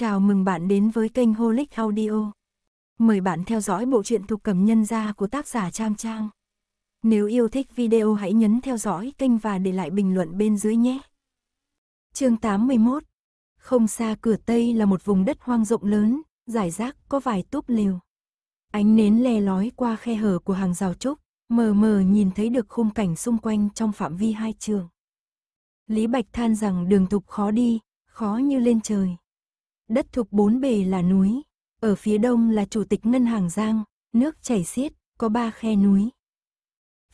Chào mừng bạn đến với kênh Holic Audio. Mời bạn theo dõi bộ truyện thuộc cầm nhân gia của tác giả Trang Trang. Nếu yêu thích video hãy nhấn theo dõi kênh và để lại bình luận bên dưới nhé. chương 81 Không xa cửa Tây là một vùng đất hoang rộng lớn, giải rác có vài túp lều. Ánh nến le lói qua khe hở của hàng rào trúc, mờ mờ nhìn thấy được khung cảnh xung quanh trong phạm vi hai trường. Lý Bạch than rằng đường tục khó đi, khó như lên trời đất thuộc bốn bề là núi, ở phía đông là chủ tịch ngân hàng Giang, nước chảy xiết, có ba khe núi.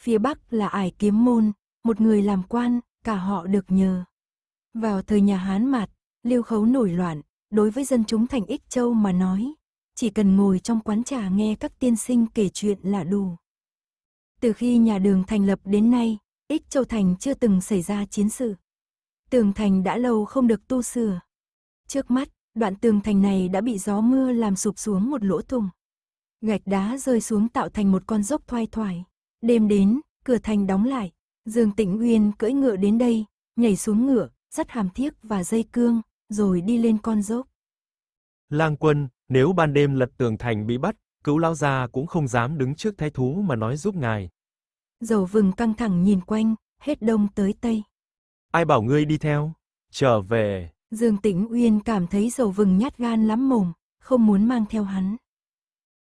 Phía bắc là ải kiếm môn, một người làm quan, cả họ được nhờ. Vào thời nhà Hán Mạt, Liêu Khấu nổi loạn, đối với dân chúng thành Ích Châu mà nói, chỉ cần ngồi trong quán trà nghe các tiên sinh kể chuyện là đủ. Từ khi nhà đường thành lập đến nay, Ích Châu Thành chưa từng xảy ra chiến sự. Tường thành đã lâu không được tu sửa. Trước mắt, đoạn tường thành này đã bị gió mưa làm sụp xuống một lỗ thùng. Gạch đá rơi xuống tạo thành một con dốc thoai thoải. Đêm đến, cửa thành đóng lại, Dương Tịnh Uyên cưỡi ngựa đến đây, nhảy xuống ngựa, dắt hàm thiếc và dây cương, rồi đi lên con dốc. Lang quân, nếu ban đêm lật tường thành bị bắt, cứu Lão gia cũng không dám đứng trước thái thú mà nói giúp ngài. Dầu vừng căng thẳng nhìn quanh, hết đông tới tây. Ai bảo ngươi đi theo? Trở về. Dương Tĩnh Uyên cảm thấy dầu vừng nhát gan lắm mồm, không muốn mang theo hắn.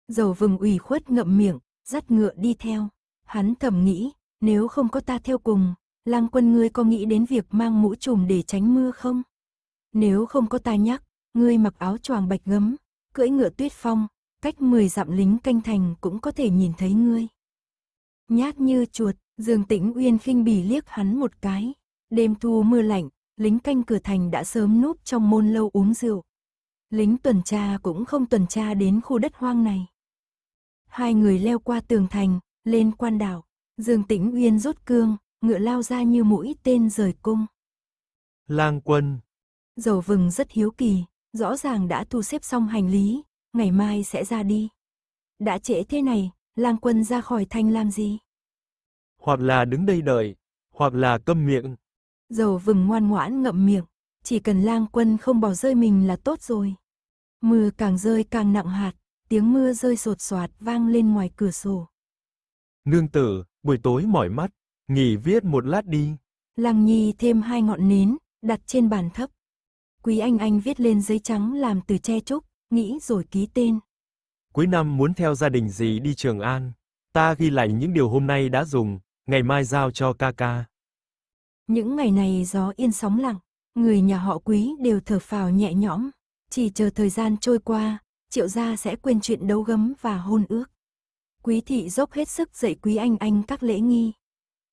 Dầu vừng ủy khuất ngậm miệng, dắt ngựa đi theo. Hắn thầm nghĩ, nếu không có ta theo cùng, lang quân ngươi có nghĩ đến việc mang mũ trùm để tránh mưa không? Nếu không có ta nhắc, ngươi mặc áo choàng bạch gấm, cưỡi ngựa tuyết phong, cách 10 dặm lính canh thành cũng có thể nhìn thấy ngươi. Nhát như chuột, Dương Tĩnh Uyên khinh bỉ liếc hắn một cái. Đêm thu mưa lạnh, lính canh cửa thành đã sớm núp trong môn lâu uống rượu. Lính tuần tra cũng không tuần tra đến khu đất hoang này. Hai người leo qua tường thành, lên quan đảo, Dương Tĩnh Uyên rốt cương, ngựa lao ra như mũi tên rời cung. Lang quân. Dầu vừng rất hiếu kỳ, rõ ràng đã thu xếp xong hành lý, ngày mai sẽ ra đi. Đã trễ thế này, lang quân ra khỏi thanh làm gì? Hoặc là đứng đây đợi, hoặc là câm miệng. Dầu vừng ngoan ngoãn ngậm miệng, chỉ cần lang quân không bỏ rơi mình là tốt rồi. Mưa càng rơi càng nặng hạt, tiếng mưa rơi sột soạt vang lên ngoài cửa sổ. Nương tử, buổi tối mỏi mắt, nghỉ viết một lát đi. Lăng Nhi thêm hai ngọn nến, đặt trên bàn thấp. Quý Anh Anh viết lên giấy trắng làm từ tre trúc, nghĩ rồi ký tên. Cuối năm muốn theo gia đình gì đi Trường An, ta ghi lại những điều hôm nay đã dùng, ngày mai giao cho ca ca. Những ngày này gió yên sóng lặng, người nhà họ quý đều thở phào nhẹ nhõm. Chỉ chờ thời gian trôi qua, triệu gia sẽ quên chuyện đấu gấm và hôn ước. Quý thị dốc hết sức dạy quý anh anh các lễ nghi.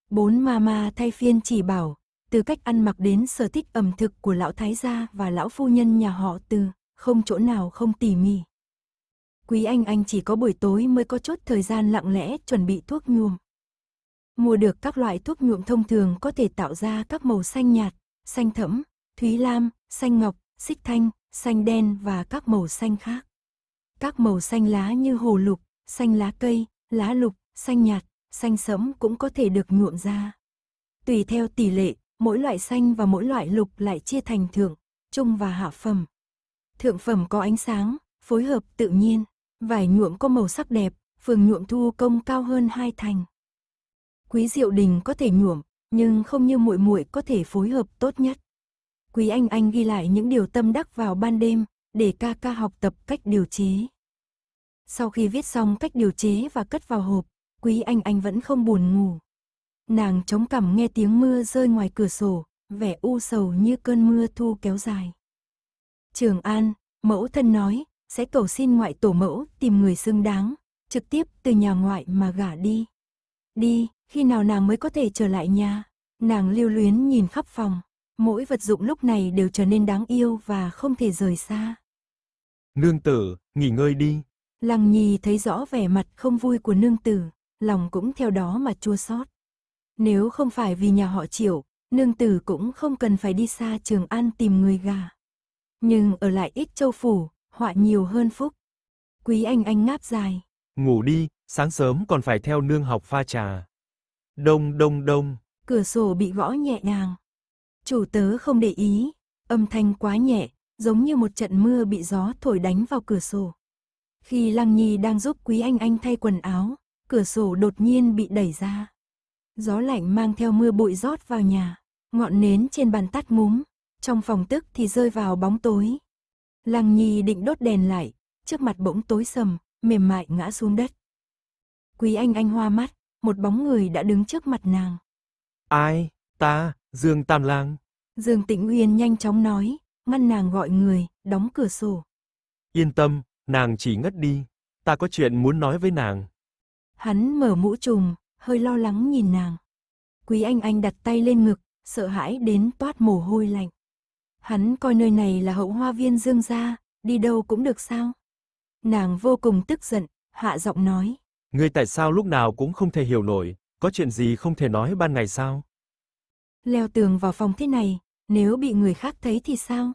Bốn mama thay phiên chỉ bảo, từ cách ăn mặc đến sở thích ẩm thực của lão thái gia và lão phu nhân nhà họ từ, không chỗ nào không tỉ mỉ. Quý anh anh chỉ có buổi tối mới có chút thời gian lặng lẽ chuẩn bị thuốc nhuộm Mua được các loại thuốc nhuộm thông thường có thể tạo ra các màu xanh nhạt, xanh thẫm, thúy lam, xanh ngọc, xích thanh, xanh đen và các màu xanh khác. Các màu xanh lá như hồ lục, xanh lá cây, lá lục, xanh nhạt, xanh sẫm cũng có thể được nhuộm ra. Tùy theo tỷ lệ, mỗi loại xanh và mỗi loại lục lại chia thành thượng, trung và hạ phẩm. Thượng phẩm có ánh sáng, phối hợp tự nhiên, vải nhuộm có màu sắc đẹp, phường nhuộm thu công cao hơn hai thành. Quý Diệu Đình có thể nhuộm, nhưng không như muội muội có thể phối hợp tốt nhất. Quý Anh Anh ghi lại những điều tâm đắc vào ban đêm, để ca ca học tập cách điều chế. Sau khi viết xong cách điều chế và cất vào hộp, Quý Anh Anh vẫn không buồn ngủ. Nàng chống cằm nghe tiếng mưa rơi ngoài cửa sổ, vẻ u sầu như cơn mưa thu kéo dài. Trường An, mẫu thân nói, sẽ cầu xin ngoại tổ mẫu tìm người xứng đáng, trực tiếp từ nhà ngoại mà gả đi. Đi, khi nào nàng mới có thể trở lại nhà? Nàng lưu luyến nhìn khắp phòng, mỗi vật dụng lúc này đều trở nên đáng yêu và không thể rời xa. Nương tử, nghỉ ngơi đi. Lăng Nhi thấy rõ vẻ mặt không vui của nương tử, lòng cũng theo đó mà chua xót. Nếu không phải vì nhà họ Triệu, nương tử cũng không cần phải đi xa Trường An tìm người gà. Nhưng ở lại ít châu phủ, họa nhiều hơn phúc. Quý anh anh ngáp dài. Ngủ đi, sáng sớm còn phải theo nương học pha trà. Đông đông đông. Cửa sổ bị gõ nhẹ nhàng. Chủ tớ không để ý, âm thanh quá nhẹ, giống như một trận mưa bị gió thổi đánh vào cửa sổ. Khi Lăng Nhi đang giúp Quý Anh Anh thay quần áo, cửa sổ đột nhiên bị đẩy ra. Gió lạnh mang theo mưa bụi rót vào nhà, ngọn nến trên bàn tắt ngúm, trong phòng tức thì rơi vào bóng tối. Lăng Nhi định đốt đèn lại, trước mặt bỗng tối sầm, mềm mại ngã xuống đất. Quý Anh Anh hoa mắt, một bóng người đã đứng trước mặt nàng. Ai? Ta, Dương Tam Lang. Dương Tĩnh Uyên nhanh chóng nói, ngăn nàng gọi người, đóng cửa sổ. Yên tâm, nàng chỉ ngất đi, ta có chuyện muốn nói với nàng. Hắn mở mũ trùm, hơi lo lắng nhìn nàng. Quý Anh Anh đặt tay lên ngực, sợ hãi đến toát mồ hôi lạnh. Hắn coi nơi này là hậu hoa viên Dương gia, đi đâu cũng được sao? Nàng vô cùng tức giận, hạ giọng nói. Ngươi tại sao lúc nào cũng không thể hiểu nổi, có chuyện gì không thể nói ban ngày sao? Leo tường vào phòng thế này, nếu bị người khác thấy thì sao?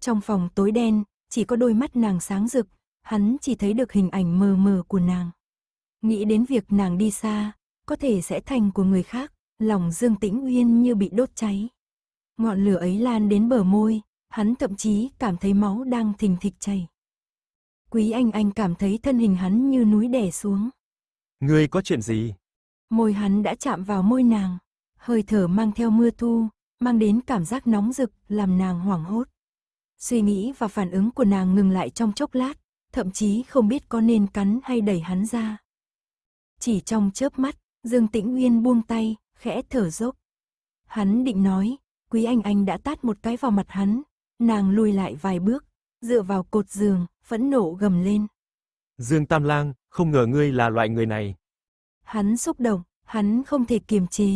Trong phòng tối đen, chỉ có đôi mắt nàng sáng rực, hắn chỉ thấy được hình ảnh mờ mờ của nàng. Nghĩ đến việc nàng đi xa, có thể sẽ thành của người khác, lòng Dương Tĩnh Uyên như bị đốt cháy. Ngọn lửa ấy lan đến bờ môi, hắn thậm chí cảm thấy máu đang thình thịch chảy. Quý anh anh cảm thấy thân hình hắn như núi đè xuống. Ngươi có chuyện gì? Môi hắn đã chạm vào môi nàng, hơi thở mang theo mưa thu, mang đến cảm giác nóng rực, làm nàng hoảng hốt. Suy nghĩ và phản ứng của nàng ngừng lại trong chốc lát, thậm chí không biết có nên cắn hay đẩy hắn ra. Chỉ trong chớp mắt, Dương Tĩnh Uyên buông tay, khẽ thở dốc. Hắn định nói, quý anh anh đã tát một cái vào mặt hắn, nàng lùi lại vài bước, dựa vào cột giường, phẫn nộ gầm lên. Dương Tam Lang, không ngờ ngươi là loại người này. Hắn xúc động, hắn không thể kiềm chế.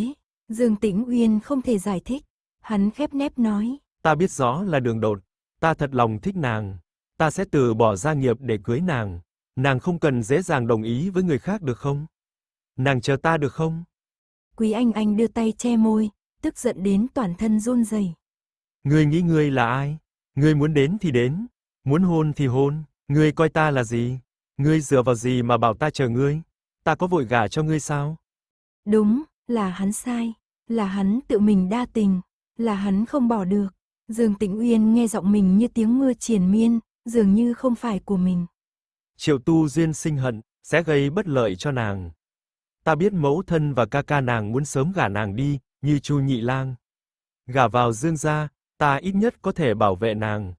Dương Tĩnh Uyên không thể giải thích. Hắn khép nép nói. Ta biết rõ là đường đột. Ta thật lòng thích nàng. Ta sẽ từ bỏ gia nghiệp để cưới nàng. Nàng không cần dễ dàng đồng ý với người khác được không? Nàng chờ ta được không? Quý Anh Anh đưa tay che môi, tức giận đến toàn thân run rẩy. Ngươi nghĩ ngươi là ai? Ngươi muốn đến thì đến, Muốn hôn thì hôn, ngươi coi ta là gì? Ngươi dựa vào gì mà bảo ta chờ ngươi? Ta có vội gả cho ngươi sao? Đúng, là hắn sai, là hắn tự mình đa tình, là hắn không bỏ được. Dương Tĩnh Uyên nghe giọng mình như tiếng mưa triền miên, dường như không phải của mình. Triệu Tu duyên sinh hận, sẽ gây bất lợi cho nàng. Ta biết mẫu thân và ca ca nàng muốn sớm gả nàng đi, như Chu Nhị Lang. Gả vào Dương gia, ta ít nhất có thể bảo vệ nàng.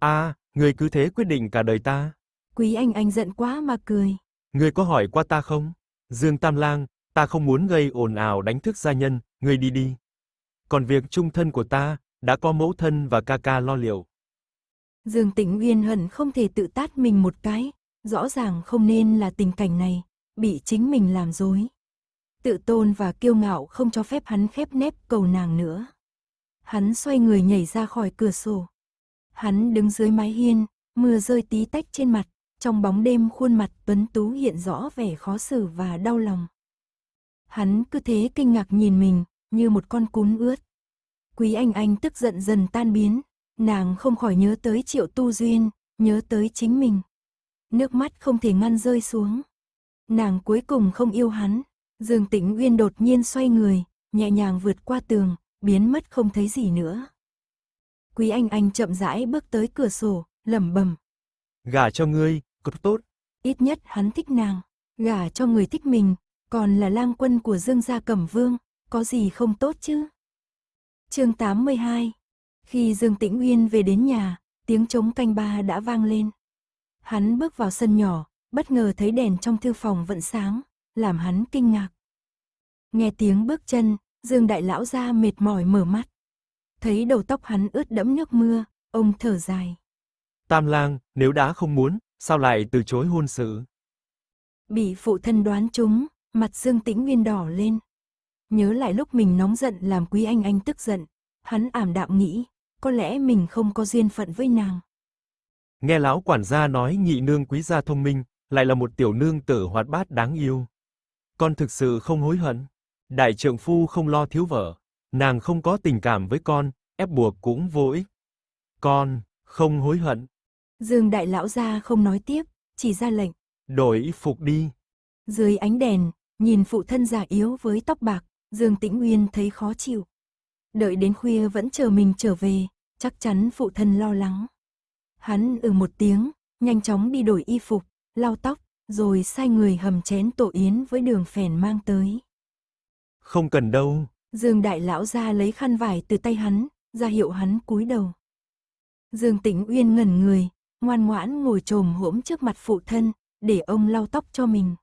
A, Ngươi cứ thế quyết định cả đời ta. Quý anh anh giận quá mà cười. Ngươi có hỏi qua ta không? Dương Tam Lang, ta không muốn gây ồn ào đánh thức gia nhân, ngươi đi đi. Còn việc chung thân của ta, đã có mẫu thân và ca ca lo liệu. Dương Tĩnh Uyên hận không thể tự tát mình một cái, rõ ràng không nên là tình cảnh này, bị chính mình làm dối. Tự tôn và kiêu ngạo không cho phép hắn khép nép cầu nàng nữa. Hắn xoay người nhảy ra khỏi cửa sổ. Hắn đứng dưới mái hiên, mưa rơi tí tách trên mặt, trong bóng đêm khuôn mặt tuấn tú hiện rõ vẻ khó xử và đau lòng. Hắn cứ thế kinh ngạc nhìn mình, như một con cún ướt. Quý Anh Anh tức giận dần tan biến, nàng không khỏi nhớ tới triệu tu duyên, nhớ tới chính mình. Nước mắt không thể ngăn rơi xuống. Nàng cuối cùng không yêu hắn, Dương Tĩnh Uyên đột nhiên xoay người, nhẹ nhàng vượt qua tường, biến mất không thấy gì nữa. Quý Anh Anh chậm rãi bước tới cửa sổ, lẩm bẩm. Gả cho ngươi, cực tốt. Ít nhất hắn thích nàng, gả cho người thích mình, còn là lang quân của Dương gia Cẩm Vương, có gì không tốt chứ? Chương 82. Khi Dương Tĩnh Uyên về đến nhà, tiếng trống canh ba đã vang lên. Hắn bước vào sân nhỏ, bất ngờ thấy đèn trong thư phòng vẫn sáng, làm hắn kinh ngạc. Nghe tiếng bước chân, Dương đại lão ra mệt mỏi mở mắt thấy đầu tóc hắn ướt đẫm nước mưa, ông thở dài. Tam lang, nếu đã không muốn, sao lại từ chối hôn sự? Bị phụ thân đoán trúng, mặt Dương Tĩnh Nguyên đỏ lên. Nhớ lại lúc mình nóng giận làm quý anh anh tức giận, hắn ảm đạm nghĩ, có lẽ mình không có duyên phận với nàng. Nghe lão quản gia nói nhị nương quý gia thông minh, lại là một tiểu nương tử hoạt bát đáng yêu. Con thực sự không hối hận. Đại trượng phu không lo thiếu vợ, Nàng không có tình cảm với con, ép buộc cũng vô ích. Con, không hối hận. Dương đại lão gia không nói tiếp, chỉ ra lệnh. Đổi y phục đi. Dưới ánh đèn, nhìn phụ thân già yếu với tóc bạc, Dương Tĩnh Nguyên thấy khó chịu. Đợi đến khuya vẫn chờ mình trở về, chắc chắn phụ thân lo lắng. Hắn ừ một tiếng, nhanh chóng đi đổi y phục, lau tóc, rồi sai người hầm chén tổ yến với đường phèn mang tới. Không cần đâu, Dương đại lão ra lấy khăn vải từ tay hắn, ra hiệu hắn cúi đầu. Dương Tĩnh Uyên ngẩn người, ngoan ngoãn ngồi trồm hổm trước mặt phụ thân, để ông lau tóc cho mình.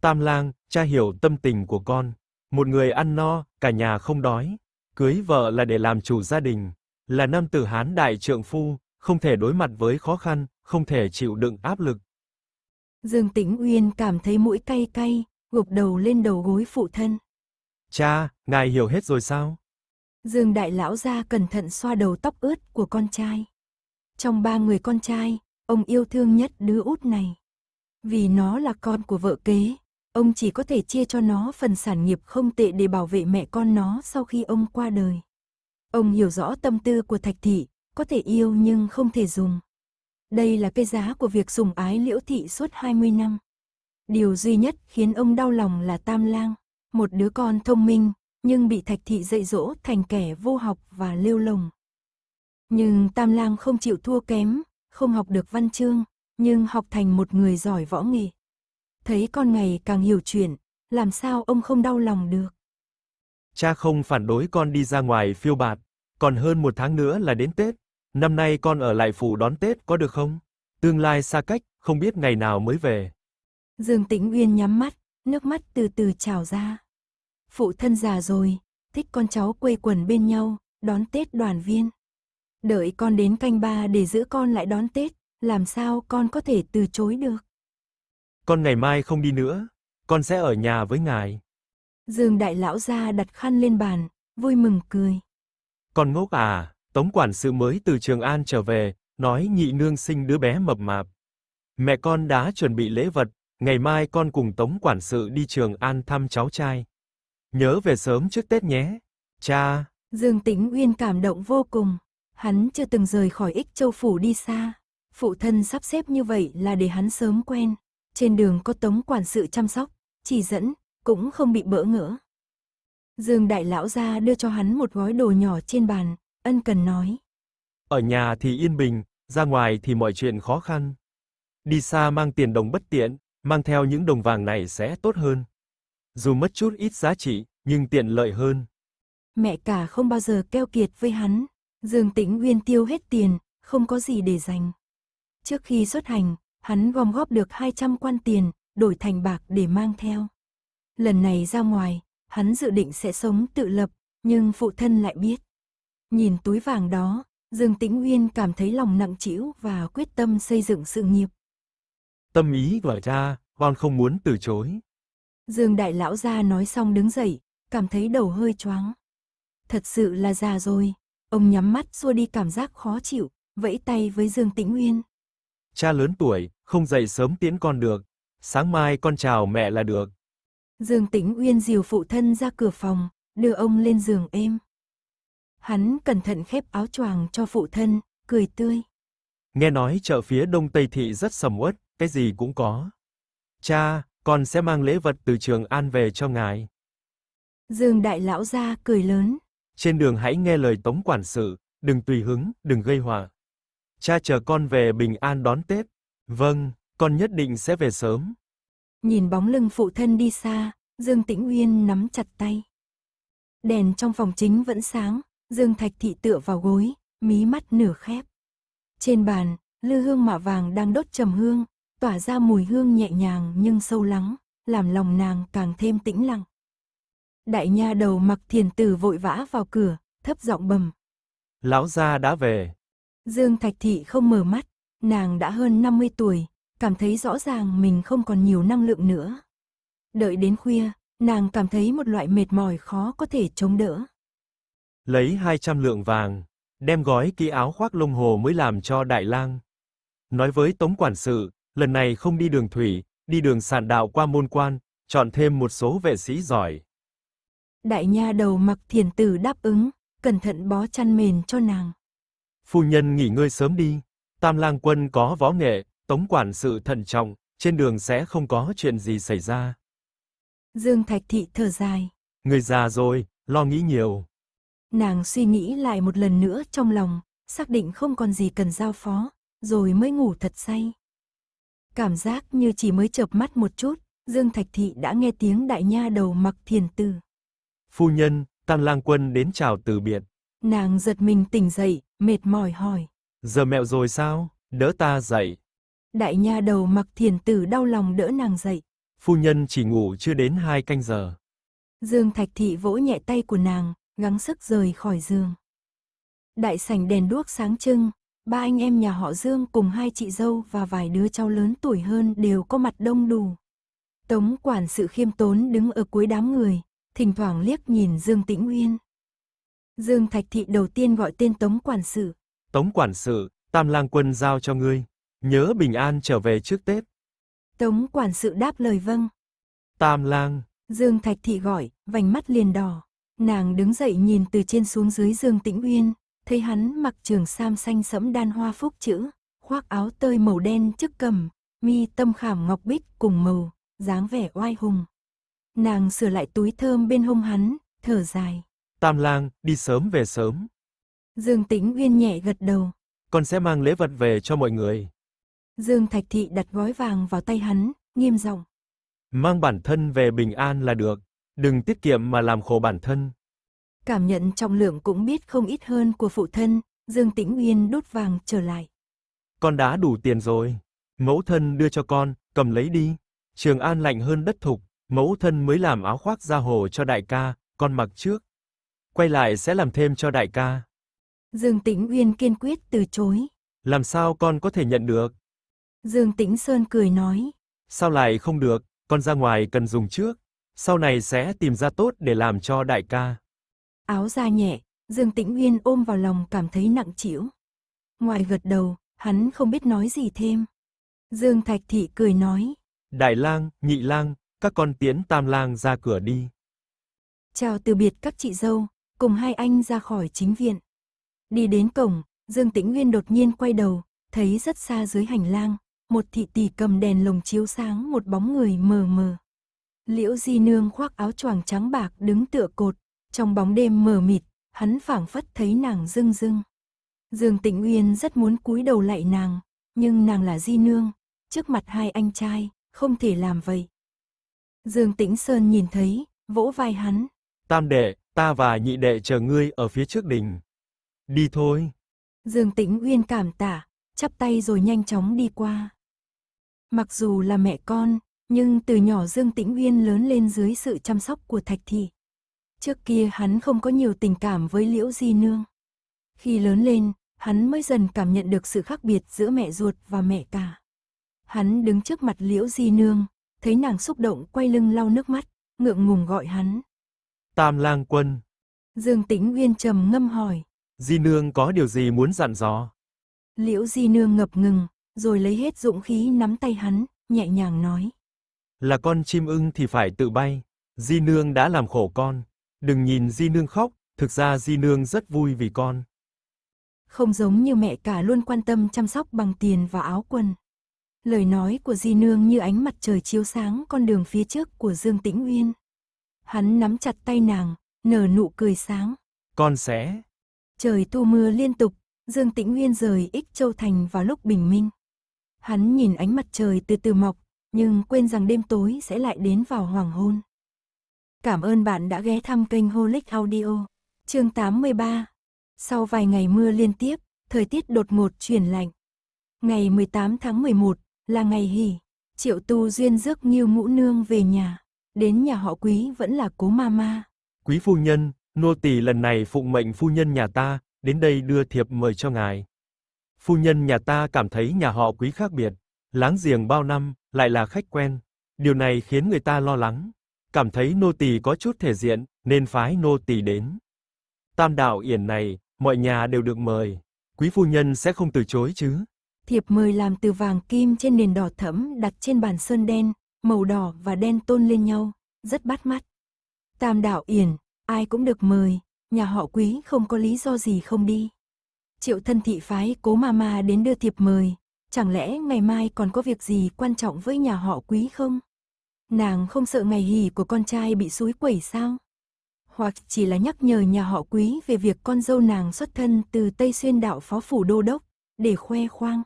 Tam lang, cha hiểu tâm tình của con. Một người ăn no, cả nhà không đói. Cưới vợ là để làm chủ gia đình, là nam tử hán đại trượng phu, không thể đối mặt với khó khăn, không thể chịu đựng áp lực. Dương Tĩnh Uyên cảm thấy mũi cay cay, gục đầu lên đầu gối phụ thân. Cha, ngài hiểu hết rồi sao? Dương đại lão ra cẩn thận xoa đầu tóc ướt của con trai. Trong ba người con trai, ông yêu thương nhất đứa út này. Vì nó là con của vợ kế, ông chỉ có thể chia cho nó phần sản nghiệp không tệ để bảo vệ mẹ con nó sau khi ông qua đời. Ông hiểu rõ tâm tư của Thạch Thị, có thể yêu nhưng không thể dùng. Đây là cái giá của việc dùng ái Liễu Thị suốt 20 năm. Điều duy nhất khiến ông đau lòng là Tam Lang một đứa con thông minh, nhưng bị thạch thị dạy dỗ thành kẻ vô học và lêu lồng. Nhưng Tam Lang không chịu thua kém, không học được văn chương, nhưng học thành một người giỏi võ nghệ. Thấy con ngày càng hiểu chuyện, làm sao ông không đau lòng được. Cha không phản đối con đi ra ngoài phiêu bạt, còn hơn một tháng nữa là đến Tết. Năm nay con ở lại phủ đón Tết có được không? Tương lai xa cách, không biết ngày nào mới về. Dương Tĩnh Uyên nhắm mắt, nước mắt từ từ trào ra phụ thân già rồi, thích con cháu quây quần bên nhau, đón Tết đoàn viên. Đợi con đến canh ba để giữ con lại đón Tết, làm sao con có thể từ chối được. Con ngày mai không đi nữa, con sẽ ở nhà với ngài. Dương đại lão ra đặt khăn lên bàn, vui mừng cười. Con ngốc à, tống quản sự mới từ Trường An trở về, nói nhị nương sinh đứa bé mập mạp. Mẹ con đã chuẩn bị lễ vật, ngày mai con cùng tống quản sự đi Trường An thăm cháu trai. Nhớ về sớm trước Tết nhé. Cha. Dương Tĩnh Uyên cảm động vô cùng. Hắn chưa từng rời khỏi ích châu phủ đi xa. Phụ thân sắp xếp như vậy là để hắn sớm quen. Trên đường có tống quản sự chăm sóc, chỉ dẫn, cũng không bị bỡ ngỡ. Dương đại lão ra đưa cho hắn một gói đồ nhỏ trên bàn, ân cần nói. Ở nhà thì yên bình, ra ngoài thì mọi chuyện khó khăn. Đi xa mang tiền đồng bất tiện, mang theo những đồng vàng này sẽ tốt hơn dù mất chút ít giá trị, nhưng tiện lợi hơn. Mẹ cả không bao giờ keo kiệt với hắn, Dương Tĩnh Nguyên tiêu hết tiền, không có gì để dành. Trước khi xuất hành, hắn gom góp được 200 quan tiền, đổi thành bạc để mang theo. Lần này ra ngoài, hắn dự định sẽ sống tự lập, nhưng phụ thân lại biết. Nhìn túi vàng đó, Dương Tĩnh Nguyên cảm thấy lòng nặng trĩu và quyết tâm xây dựng sự nghiệp. Tâm ý vở ra, con không muốn từ chối. Dương đại lão ra nói xong đứng dậy, cảm thấy đầu hơi choáng. Thật sự là già rồi, ông nhắm mắt xua đi cảm giác khó chịu, vẫy tay với Dương Tĩnh Nguyên. Cha lớn tuổi, không dậy sớm tiễn con được, sáng mai con chào mẹ là được. Dương Tĩnh Nguyên dìu phụ thân ra cửa phòng, đưa ông lên giường êm. Hắn cẩn thận khép áo choàng cho phụ thân, cười tươi. Nghe nói chợ phía đông Tây Thị rất sầm uất, cái gì cũng có. Cha, con sẽ mang lễ vật từ Trường An về cho ngài. Dương đại lão ra cười lớn. Trên đường hãy nghe lời tống quản sự, đừng tùy hứng, đừng gây họa. Cha chờ con về bình an đón Tết. Vâng, con nhất định sẽ về sớm. Nhìn bóng lưng phụ thân đi xa, Dương Tĩnh Uyên nắm chặt tay. Đèn trong phòng chính vẫn sáng, Dương Thạch Thị tựa vào gối, mí mắt nửa khép. Trên bàn, lư hương mạ vàng đang đốt trầm hương, tỏa ra mùi hương nhẹ nhàng nhưng sâu lắng, làm lòng nàng càng thêm tĩnh lặng. Đại nha đầu mặc thiền tử vội vã vào cửa, thấp giọng bầm. Lão gia đã về. Dương Thạch Thị không mở mắt, nàng đã hơn 50 tuổi, cảm thấy rõ ràng mình không còn nhiều năng lượng nữa. Đợi đến khuya, nàng cảm thấy một loại mệt mỏi khó có thể chống đỡ. Lấy 200 lượng vàng, đem gói ký áo khoác lông hồ mới làm cho đại lang. Nói với Tống Quản sự, lần này không đi đường thủy, đi đường sạn đạo qua môn quan, chọn thêm một số vệ sĩ giỏi. Đại nha đầu mặc thiền tử đáp ứng, cẩn thận bó chăn mền cho nàng. Phu nhân nghỉ ngơi sớm đi, Tam lang quân có võ nghệ, tống quản sự thận trọng, trên đường sẽ không có chuyện gì xảy ra. Dương Thạch Thị thở dài. Người già rồi, lo nghĩ nhiều. Nàng suy nghĩ lại một lần nữa trong lòng, xác định không còn gì cần giao phó, rồi mới ngủ thật say. Cảm giác như chỉ mới chợp mắt một chút, Dương Thạch Thị đã nghe tiếng đại nha đầu mặc thiền tử. Phu nhân, Tam Lang Quân đến chào từ biệt. Nàng giật mình tỉnh dậy, mệt mỏi hỏi. Giờ mẹo rồi sao, đỡ ta dậy. Đại nha đầu mặc thiền tử đau lòng đỡ nàng dậy. Phu nhân chỉ ngủ chưa đến hai canh giờ. Dương Thạch Thị vỗ nhẹ tay của nàng, gắng sức rời khỏi giường. Đại sảnh đèn đuốc sáng trưng, ba anh em nhà họ Dương cùng hai chị dâu và vài đứa cháu lớn tuổi hơn đều có mặt đông đủ. Tống quản sự khiêm tốn đứng ở cuối đám người, thỉnh thoảng liếc nhìn Dương Tĩnh Uyên. Dương Thạch Thị đầu tiên gọi tên Tống quản sự. Tống quản sự, Tam Lang Quân giao cho ngươi, nhớ bình an trở về trước Tết. Tống quản sự đáp lời vâng. Tam Lang. Dương Thạch Thị gọi, vành mắt liền đỏ. Nàng đứng dậy nhìn từ trên xuống dưới Dương Tĩnh Uyên, thấy hắn mặc trường sam xanh sẫm đan hoa phúc chữ, khoác áo tơi màu đen chức cầm, mi tâm khảm ngọc bích cùng màu, dáng vẻ oai hùng. Nàng sửa lại túi thơm bên hông hắn, thở dài. Tam lang, đi sớm về sớm. Dương Tĩnh Uyên nhẹ gật đầu. Con sẽ mang lễ vật về cho mọi người. Dương Thạch Thị đặt gói vàng vào tay hắn, nghiêm giọng. Mang bản thân về bình an là được, đừng tiết kiệm mà làm khổ bản thân. Cảm nhận trọng lượng cũng biết không ít hơn của phụ thân, Dương Tĩnh Uyên đốt vàng trở lại. Con đã đủ tiền rồi. Mẫu thân đưa cho con, cầm lấy đi. Trường An lạnh hơn đất thục, mẫu thân mới làm áo khoác da hồ cho đại ca, con mặc trước. Quay lại sẽ làm thêm cho đại ca. Dương Tĩnh Uyên kiên quyết từ chối. Làm sao con có thể nhận được? Dương Tĩnh Sơn cười nói. Sao lại không được, con ra ngoài cần dùng trước, sau này sẽ tìm ra tốt để làm cho đại ca áo da nhẹ, Dương Tĩnh Uyên ôm vào lòng cảm thấy nặng trĩu. Ngoài gật đầu, hắn không biết nói gì thêm. Dương Thạch Thị cười nói. Đại lang, nhị lang, các con tiến tam lang ra cửa đi. Chào từ biệt các chị dâu, cùng hai anh ra khỏi chính viện. Đi đến cổng, Dương Tĩnh Uyên đột nhiên quay đầu, thấy rất xa dưới hành lang, một thị tỷ cầm đèn lồng chiếu sáng một bóng người mờ mờ. Liễu Di Nương khoác áo choàng trắng bạc đứng tựa cột, trong bóng đêm mờ mịt, hắn phảng phất thấy nàng rưng rưng. Dương Tịnh Uyên rất muốn cúi đầu lạy nàng, nhưng nàng là di nương, trước mặt hai anh trai, không thể làm vậy. Dương Tĩnh Sơn nhìn thấy, vỗ vai hắn. Tam đệ, ta và nhị đệ chờ ngươi ở phía trước đình. Đi thôi. Dương Tĩnh Uyên cảm tạ, chắp tay rồi nhanh chóng đi qua. Mặc dù là mẹ con, nhưng từ nhỏ Dương Tĩnh Uyên lớn lên dưới sự chăm sóc của Thạch Thị. Trước kia hắn không có nhiều tình cảm với Liễu Di Nương. Khi lớn lên, hắn mới dần cảm nhận được sự khác biệt giữa mẹ ruột và mẹ cả. Hắn đứng trước mặt Liễu Di Nương, thấy nàng xúc động quay lưng lau nước mắt, ngượng ngùng gọi hắn. Tam lang quân. Dương Tĩnh nguyên trầm ngâm hỏi. Di Nương có điều gì muốn dặn dò? Liễu Di Nương ngập ngừng, rồi lấy hết dũng khí nắm tay hắn, nhẹ nhàng nói. Là con chim ưng thì phải tự bay. Di Nương đã làm khổ con, Đừng nhìn Di Nương khóc, thực ra Di Nương rất vui vì con. Không giống như mẹ cả luôn quan tâm chăm sóc bằng tiền và áo quần. Lời nói của Di Nương như ánh mặt trời chiếu sáng con đường phía trước của Dương Tĩnh Uyên. Hắn nắm chặt tay nàng, nở nụ cười sáng. Con sẽ... Trời tu mưa liên tục, Dương Tĩnh Uyên rời Ích Châu Thành vào lúc bình minh. Hắn nhìn ánh mặt trời từ từ mọc, nhưng quên rằng đêm tối sẽ lại đến vào hoàng hôn. Cảm ơn bạn đã ghé thăm kênh Holic Audio. Chương 83. Sau vài ngày mưa liên tiếp, thời tiết đột ngột chuyển lạnh. Ngày 18 tháng 11 là ngày hỉ, Triệu Tu duyên rước Nhiêu Ngũ Nương về nhà, đến nhà họ Quý vẫn là Cố Mama. Quý phu nhân, nô tỳ lần này phụng mệnh phu nhân nhà ta, đến đây đưa thiệp mời cho ngài. Phu nhân nhà ta cảm thấy nhà họ Quý khác biệt, láng giềng bao năm, lại là khách quen, điều này khiến người ta lo lắng cảm thấy nô tỳ có chút thể diện, nên phái nô tỳ đến. Tam đạo yển này, mọi nhà đều được mời, quý phu nhân sẽ không từ chối chứ? Thiệp mời làm từ vàng kim trên nền đỏ thẫm đặt trên bàn sơn đen, màu đỏ và đen tôn lên nhau, rất bắt mắt. Tam đạo yển, ai cũng được mời, nhà họ quý không có lý do gì không đi. Triệu thân thị phái cố mama đến đưa thiệp mời, chẳng lẽ ngày mai còn có việc gì quan trọng với nhà họ quý không? Nàng không sợ ngày hỉ của con trai bị suối quẩy sao? Hoặc chỉ là nhắc nhở nhà họ quý về việc con dâu nàng xuất thân từ Tây Xuyên đạo phó phủ đô đốc, để khoe khoang.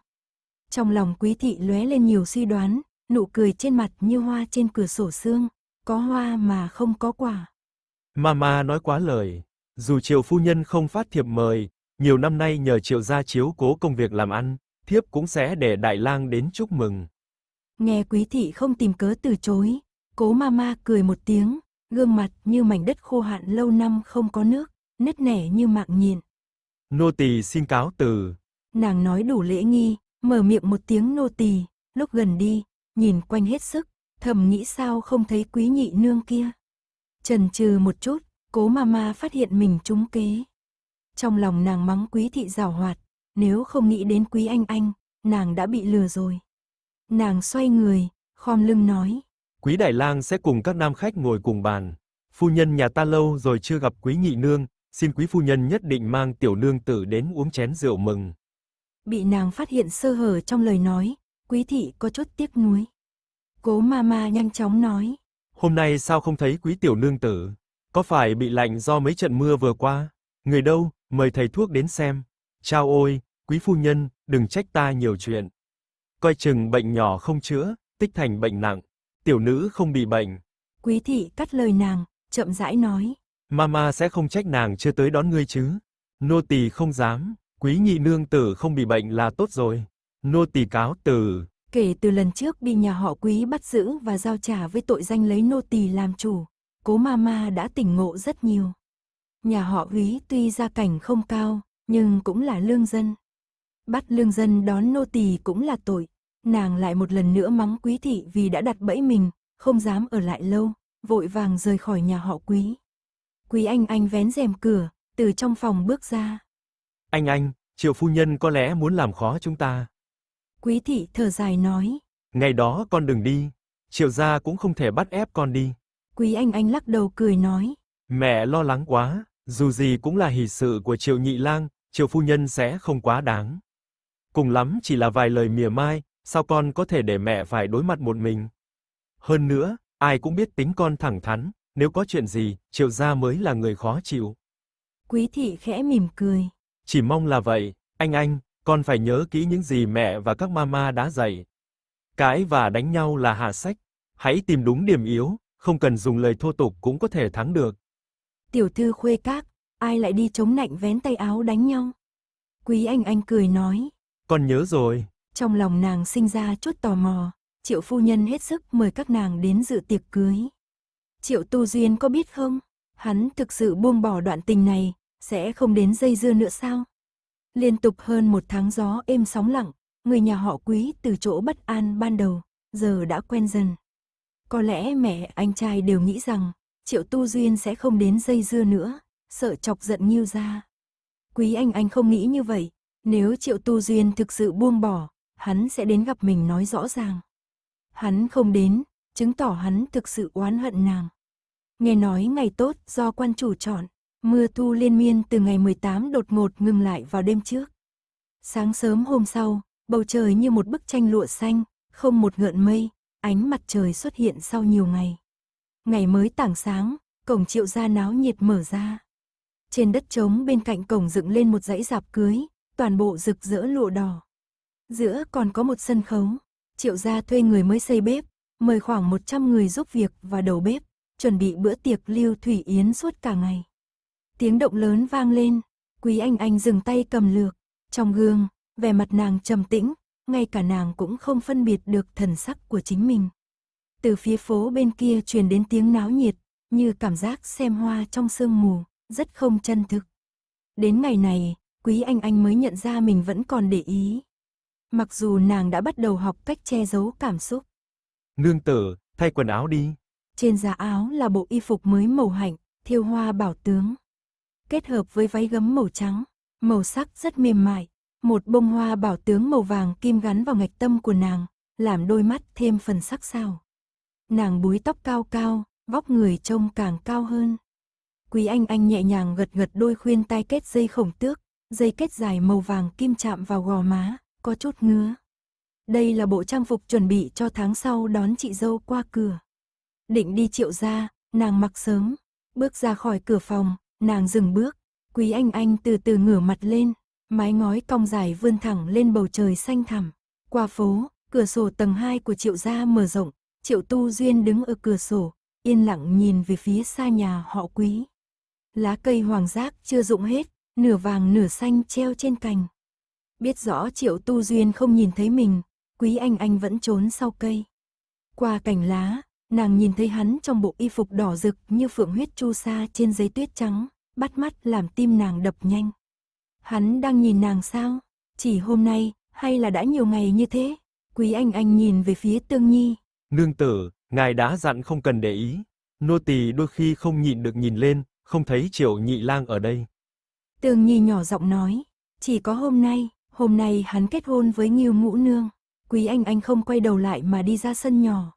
Trong lòng quý thị lóe lên nhiều suy đoán, nụ cười trên mặt như hoa trên cửa sổ xương, có hoa mà không có quả. Mama nói quá lời, dù triệu phu nhân không phát thiệp mời, nhiều năm nay nhờ triệu gia chiếu cố công việc làm ăn, thiếp cũng sẽ để đại lang đến chúc mừng. Nghe quý thị không tìm cớ từ chối, cố mama cười một tiếng, gương mặt như mảnh đất khô hạn lâu năm không có nước, nứt nẻ như mạng nhịn. Nô tỳ xin cáo từ. Nàng nói đủ lễ nghi, mở miệng một tiếng nô tỳ, lúc gần đi, nhìn quanh hết sức, thầm nghĩ sao không thấy quý nhị nương kia. Trần trừ một chút, cố mama phát hiện mình trúng kế. Trong lòng nàng mắng quý thị rào hoạt, nếu không nghĩ đến quý anh anh, nàng đã bị lừa rồi. Nàng xoay người, khom lưng nói. Quý Đại Lang sẽ cùng các nam khách ngồi cùng bàn. Phu nhân nhà ta lâu rồi chưa gặp quý nhị nương, xin quý phu nhân nhất định mang tiểu nương tử đến uống chén rượu mừng. Bị nàng phát hiện sơ hở trong lời nói, quý thị có chút tiếc nuối. Cố ma ma nhanh chóng nói. Hôm nay sao không thấy quý tiểu nương tử? Có phải bị lạnh do mấy trận mưa vừa qua? Người đâu, mời thầy thuốc đến xem. Chao ôi, quý phu nhân, đừng trách ta nhiều chuyện coi chừng bệnh nhỏ không chữa, tích thành bệnh nặng, tiểu nữ không bị bệnh. Quý thị cắt lời nàng, chậm rãi nói. Mama sẽ không trách nàng chưa tới đón ngươi chứ. Nô tỳ không dám, quý nhị nương tử không bị bệnh là tốt rồi. Nô tỳ cáo từ. Kể từ lần trước bị nhà họ quý bắt giữ và giao trả với tội danh lấy nô tỳ làm chủ, cố mama đã tỉnh ngộ rất nhiều. Nhà họ quý tuy gia cảnh không cao, nhưng cũng là lương dân bắt lương dân đón nô tỳ cũng là tội. Nàng lại một lần nữa mắng quý thị vì đã đặt bẫy mình, không dám ở lại lâu, vội vàng rời khỏi nhà họ quý. Quý anh anh vén rèm cửa, từ trong phòng bước ra. Anh anh, triệu phu nhân có lẽ muốn làm khó chúng ta. Quý thị thở dài nói. Ngày đó con đừng đi, triệu gia cũng không thể bắt ép con đi. Quý anh anh lắc đầu cười nói. Mẹ lo lắng quá, dù gì cũng là hỷ sự của triệu nhị lang, triệu phu nhân sẽ không quá đáng cùng lắm chỉ là vài lời mỉa mai, sao con có thể để mẹ phải đối mặt một mình. Hơn nữa, ai cũng biết tính con thẳng thắn, nếu có chuyện gì, Triệu gia mới là người khó chịu. Quý thị khẽ mỉm cười. Chỉ mong là vậy, anh anh, con phải nhớ kỹ những gì mẹ và các mama đã dạy. Cãi và đánh nhau là hạ sách, hãy tìm đúng điểm yếu, không cần dùng lời thô tục cũng có thể thắng được. Tiểu thư khuê các, ai lại đi chống nạnh vén tay áo đánh nhau? Quý anh anh cười nói. Con nhớ rồi. Trong lòng nàng sinh ra chút tò mò, triệu phu nhân hết sức mời các nàng đến dự tiệc cưới. Triệu tu duyên có biết không, hắn thực sự buông bỏ đoạn tình này, sẽ không đến dây dưa nữa sao? Liên tục hơn một tháng gió êm sóng lặng, người nhà họ quý từ chỗ bất an ban đầu, giờ đã quen dần. Có lẽ mẹ anh trai đều nghĩ rằng triệu tu duyên sẽ không đến dây dưa nữa, sợ chọc giận như ra. Quý anh anh không nghĩ như vậy, nếu Triệu Tu Duyên thực sự buông bỏ, hắn sẽ đến gặp mình nói rõ ràng. Hắn không đến, chứng tỏ hắn thực sự oán hận nàng. Nghe nói ngày tốt do quan chủ chọn, mưa thu liên miên từ ngày 18 đột ngột ngừng lại vào đêm trước. Sáng sớm hôm sau, bầu trời như một bức tranh lụa xanh, không một ngợn mây, ánh mặt trời xuất hiện sau nhiều ngày. Ngày mới tảng sáng, cổng triệu gia náo nhiệt mở ra. Trên đất trống bên cạnh cổng dựng lên một dãy dạp cưới, toàn bộ rực rỡ lụa đỏ. Giữa còn có một sân khấu, triệu gia thuê người mới xây bếp, mời khoảng 100 người giúp việc và đầu bếp, chuẩn bị bữa tiệc lưu thủy yến suốt cả ngày. Tiếng động lớn vang lên, Quý Anh Anh dừng tay cầm lược, trong gương, vẻ mặt nàng trầm tĩnh, ngay cả nàng cũng không phân biệt được thần sắc của chính mình. Từ phía phố bên kia truyền đến tiếng náo nhiệt, như cảm giác xem hoa trong sương mù, rất không chân thực. Đến ngày này, Quý Anh Anh mới nhận ra mình vẫn còn để ý. Mặc dù nàng đã bắt đầu học cách che giấu cảm xúc. Nương tử, thay quần áo đi. Trên giá áo là bộ y phục mới màu hạnh, thiêu hoa bảo tướng. Kết hợp với váy gấm màu trắng, màu sắc rất mềm mại. Một bông hoa bảo tướng màu vàng kim gắn vào ngạch tâm của nàng, làm đôi mắt thêm phần sắc sảo. Nàng búi tóc cao cao, vóc người trông càng cao hơn. Quý Anh Anh nhẹ nhàng gật gật đôi khuyên tai kết dây khổng tước, dây kết dài màu vàng kim chạm vào gò má, có chút ngứa. Đây là bộ trang phục chuẩn bị cho tháng sau đón chị dâu qua cửa. Định đi triệu ra, nàng mặc sớm, bước ra khỏi cửa phòng, nàng dừng bước, quý anh anh từ từ ngửa mặt lên, mái ngói cong dài vươn thẳng lên bầu trời xanh thẳm. Qua phố, cửa sổ tầng 2 của triệu gia mở rộng, triệu tu duyên đứng ở cửa sổ, yên lặng nhìn về phía xa nhà họ quý. Lá cây hoàng giác chưa rụng hết, nửa vàng nửa xanh treo trên cành. Biết rõ triệu tu duyên không nhìn thấy mình, quý anh anh vẫn trốn sau cây. Qua cành lá, nàng nhìn thấy hắn trong bộ y phục đỏ rực như phượng huyết chu sa trên giấy tuyết trắng, bắt mắt làm tim nàng đập nhanh. Hắn đang nhìn nàng sao? Chỉ hôm nay, hay là đã nhiều ngày như thế? Quý anh anh nhìn về phía tương nhi. Nương tử, ngài đã dặn không cần để ý. Nô tỳ đôi khi không nhịn được nhìn lên, không thấy triệu nhị lang ở đây. Tường Nhi nhỏ giọng nói, chỉ có hôm nay, hôm nay hắn kết hôn với Nghiêu Ngũ Nương, Quý Anh Anh không quay đầu lại mà đi ra sân nhỏ.